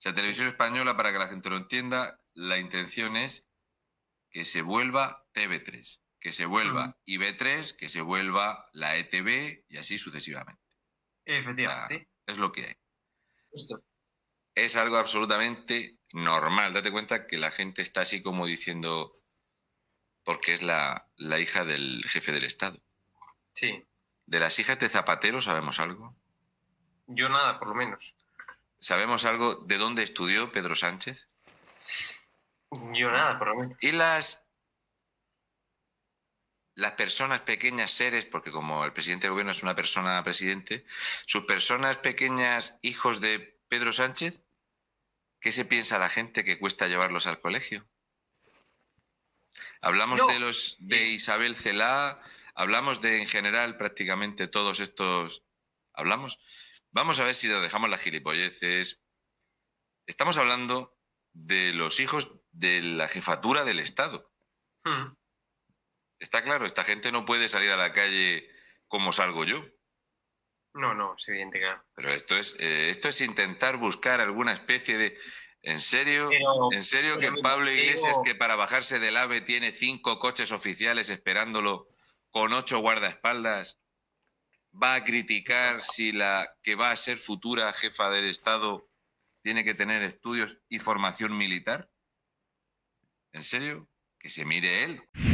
sea, Televisión Española, para que la gente lo entienda, la intención es que se vuelva TV3, que se vuelva IB3, que se vuelva la ETV y así sucesivamente. Efectivamente. es lo que hay. Es algo absolutamente normal. Date cuenta que la gente está así como diciendo, porque es la, la hija del jefe del Estado. Sí. ¿De las hijas de Zapatero sabemos algo? Yo nada, por lo menos. ¿Sabemos algo de dónde estudió Pedro Sánchez? Yo nada, por lo menos. Y las, las personas pequeñas, seres, porque como el presidente del gobierno es una persona presidente, sus personas pequeñas, hijos de Pedro Sánchez, ¿qué se piensa la gente que cuesta llevarlos al colegio? Hablamos de los de Isabel Celá, hablamos de en general prácticamente todos estos. Hablamos. Vamos a ver si nos dejamos las gilipolleces. Estamos hablando de los hijos de la jefatura del Estado. Hmm. Está claro, esta gente no puede salir a la calle como salgo yo. No, no, se evidente que Pero esto es, eh, esto es intentar buscar alguna especie de... ¿En serio? ¿En serio que Pablo Iglesias, que para bajarse del AVE tiene cinco coches oficiales esperándolo con ocho guardaespaldas, va a criticar si la que va a ser futura jefa del Estado tiene que tener estudios y formación militar? ¿En serio? Que se mire él.